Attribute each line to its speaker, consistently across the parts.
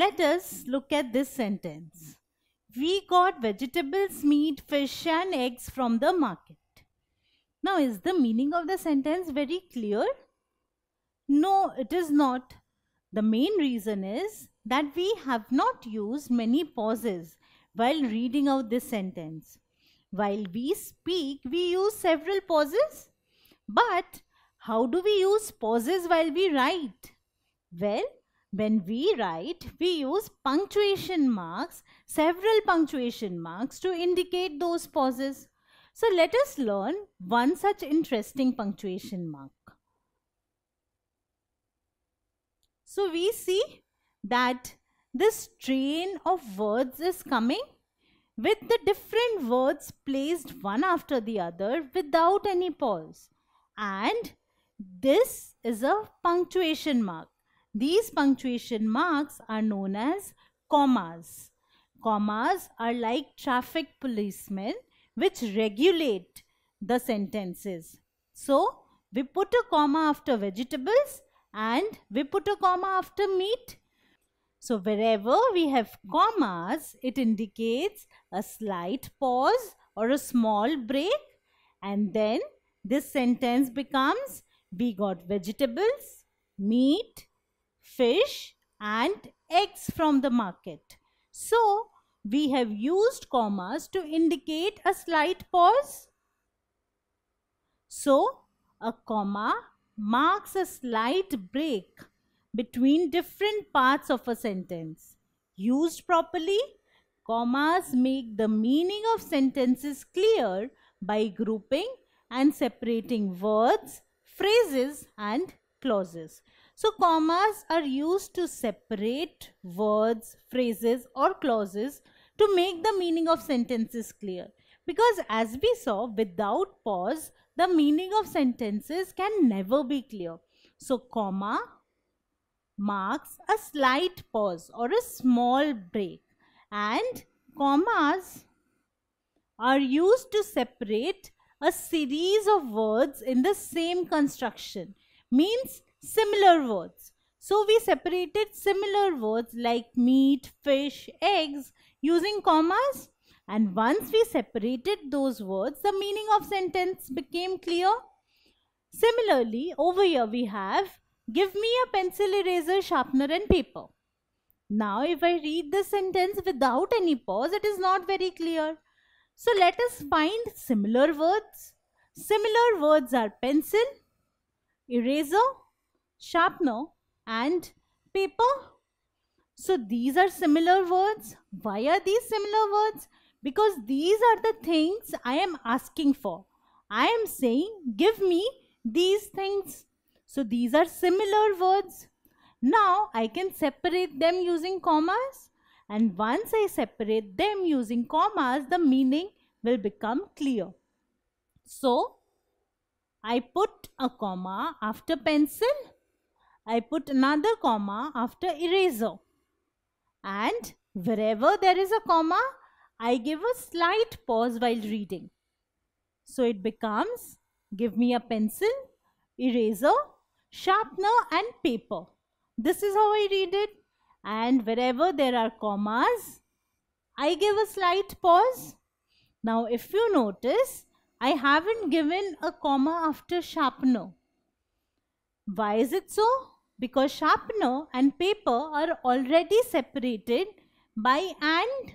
Speaker 1: Let us look at this sentence. We got vegetables, meat, fish and eggs from the market. Now is the meaning of the sentence very clear? No, it is not. The main reason is that we have not used many pauses while reading out this sentence. While we speak, we use several pauses. But how do we use pauses while we write? Well, when we write, we use punctuation marks, several punctuation marks to indicate those pauses. So let us learn one such interesting punctuation mark. So we see that this train of words is coming with the different words placed one after the other without any pause. And this is a punctuation mark. These punctuation marks are known as commas. Commas are like traffic policemen which regulate the sentences. So, we put a comma after vegetables and we put a comma after meat. So, wherever we have commas, it indicates a slight pause or a small break and then this sentence becomes we got vegetables, meat, fish and eggs from the market. So, we have used commas to indicate a slight pause. So, a comma marks a slight break between different parts of a sentence. Used properly, commas make the meaning of sentences clear by grouping and separating words, phrases and clauses. So commas are used to separate words, phrases or clauses to make the meaning of sentences clear. Because as we saw, without pause, the meaning of sentences can never be clear. So comma marks a slight pause or a small break and commas are used to separate a series of words in the same construction means similar words. So we separated similar words like meat, fish, eggs using commas and once we separated those words the meaning of sentence became clear. Similarly over here we have give me a pencil eraser sharpener and paper. Now if I read the sentence without any pause it is not very clear. So let us find similar words. Similar words are pencil, eraser sharpener and paper. So these are similar words. Why are these similar words? Because these are the things I am asking for. I am saying give me these things. So these are similar words. Now I can separate them using commas and once I separate them using commas the meaning will become clear. So I put a comma after pencil I put another comma after eraser. And wherever there is a comma, I give a slight pause while reading. So it becomes give me a pencil, eraser, sharpener and paper. This is how I read it. And wherever there are commas, I give a slight pause. Now if you notice, I haven't given a comma after sharpener. Why is it so? Because sharpener and paper are already separated by and.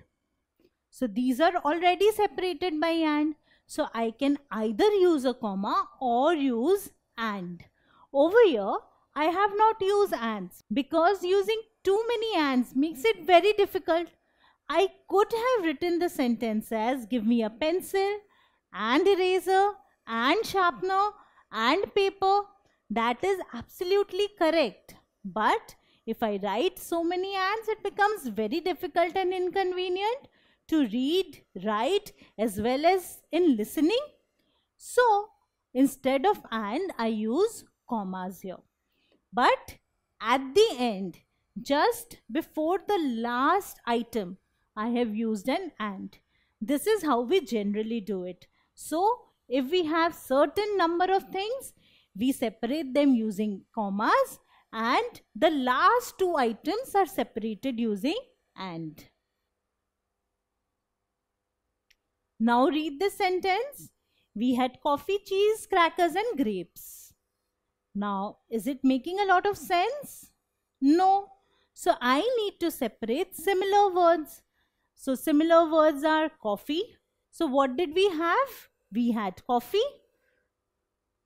Speaker 1: So these are already separated by and. So I can either use a comma or use and. Over here, I have not used ands because using too many ands makes it very difficult. I could have written the sentence as give me a pencil and eraser and sharpener and paper that is absolutely correct. But if I write so many ads, it becomes very difficult and inconvenient to read, write as well as in listening. So instead of and, I use commas here. But at the end, just before the last item, I have used an and. This is how we generally do it. So if we have certain number of things, we separate them using commas and the last two items are separated using and. Now read the sentence. We had coffee, cheese, crackers and grapes. Now, is it making a lot of sense? No. So, I need to separate similar words. So, similar words are coffee. So, what did we have? We had coffee,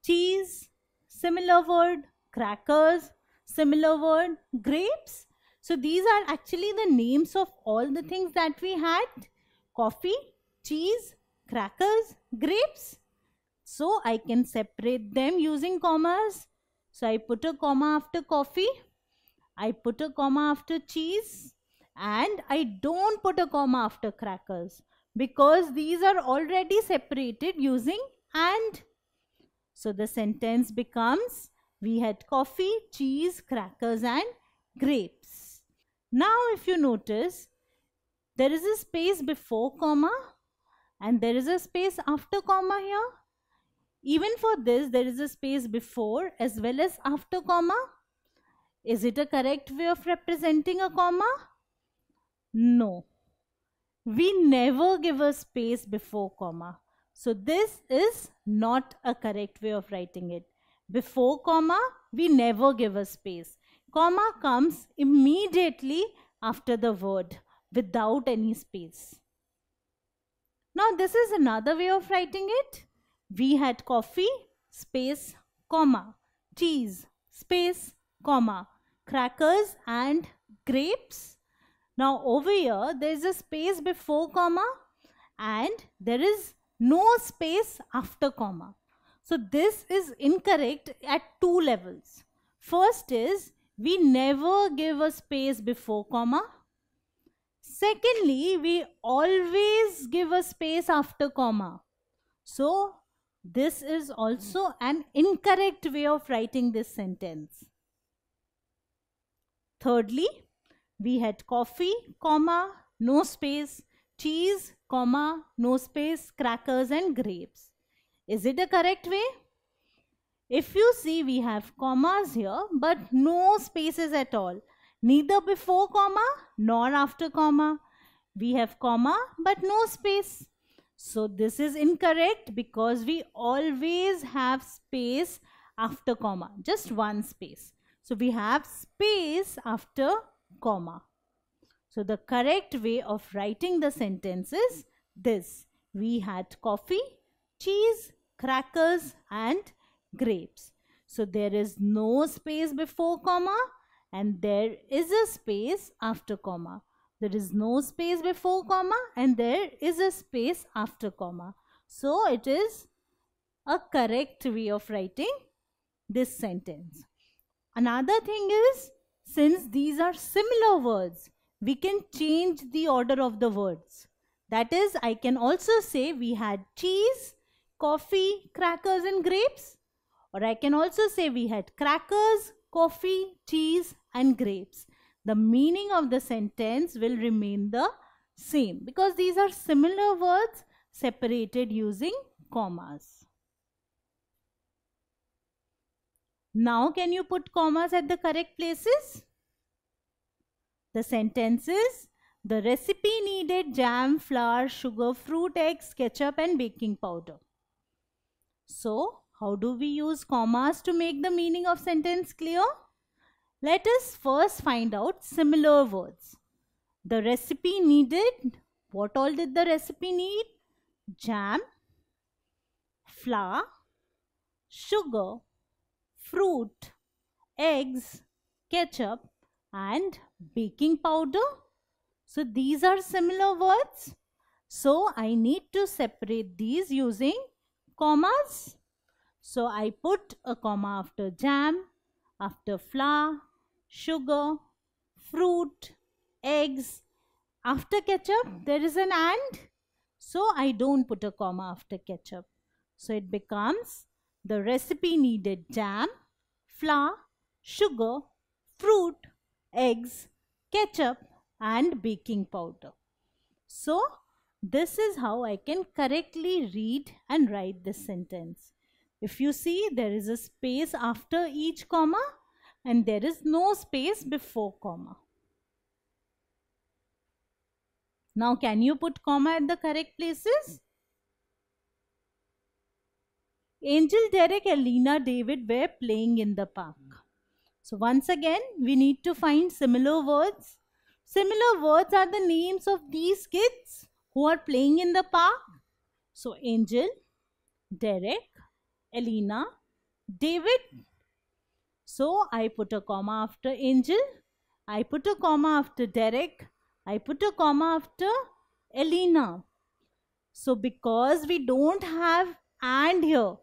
Speaker 1: cheese, Similar word, crackers. Similar word, grapes. So these are actually the names of all the things that we had. Coffee, cheese, crackers, grapes. So I can separate them using commas. So I put a comma after coffee. I put a comma after cheese. And I don't put a comma after crackers because these are already separated using and so the sentence becomes we had coffee, cheese, crackers and grapes. Now if you notice there is a space before comma and there is a space after comma here. Even for this there is a space before as well as after comma. Is it a correct way of representing a comma? No. We never give a space before comma. So this is not a correct way of writing it. Before comma, we never give a space. Comma comes immediately after the word without any space. Now this is another way of writing it. We had coffee, space, comma, cheese, space, comma, crackers and grapes. Now over here there is a space before comma and there is no space after comma. So this is incorrect at two levels. First is we never give a space before comma. Secondly, we always give a space after comma. So this is also an incorrect way of writing this sentence. Thirdly, we had coffee, comma, no space, cheese, comma, no space, crackers and grapes. Is it the correct way? If you see we have commas here but no spaces at all. Neither before comma nor after comma. We have comma but no space. So this is incorrect because we always have space after comma. Just one space. So we have space after comma. So the correct way of writing the sentence is this. We had coffee, cheese, crackers and grapes. So there is no space before comma and there is a space after comma. There is no space before comma and there is a space after comma. So it is a correct way of writing this sentence. Another thing is since these are similar words we can change the order of the words. That is, I can also say we had cheese, coffee, crackers and grapes. Or I can also say we had crackers, coffee, cheese and grapes. The meaning of the sentence will remain the same because these are similar words separated using commas. Now can you put commas at the correct places? The sentence is the recipe needed jam, flour, sugar, fruit, eggs, ketchup and baking powder. So, how do we use commas to make the meaning of sentence clear? Let us first find out similar words. The recipe needed, what all did the recipe need? Jam, flour, sugar, fruit, eggs, ketchup and baking powder. So these are similar words. So I need to separate these using commas. So I put a comma after jam, after flour, sugar, fruit, eggs. After ketchup, there is an and. So I don't put a comma after ketchup. So it becomes the recipe needed jam, flour, sugar, fruit, eggs, ketchup and baking powder. So this is how I can correctly read and write this sentence. If you see there is a space after each comma and there is no space before comma. Now can you put comma at the correct places? Angel Derek and Lena David were playing in the park. So once again, we need to find similar words. Similar words are the names of these kids who are playing in the park. So Angel, Derek, Elena, David. So I put a comma after Angel. I put a comma after Derek. I put a comma after Elena. So because we don't have and here,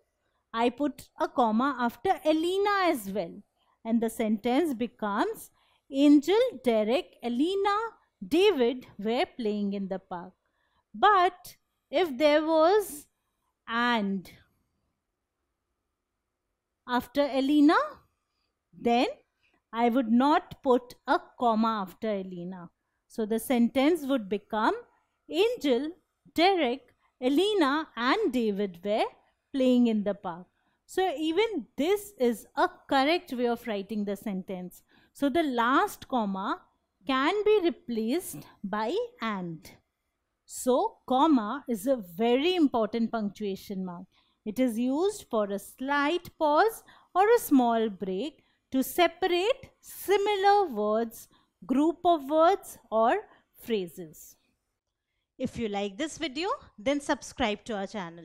Speaker 1: I put a comma after Elena as well and the sentence becomes Angel, Derek, Elena, David were playing in the park. But if there was and after Elena, then I would not put a comma after Elena. So the sentence would become Angel, Derek, Elena and David were playing in the park. So even this is a correct way of writing the sentence. So the last comma can be replaced by and. So comma is a very important punctuation mark. It is used for a slight pause or a small break to separate similar words, group of words or phrases. If you like this video, then subscribe to our channel.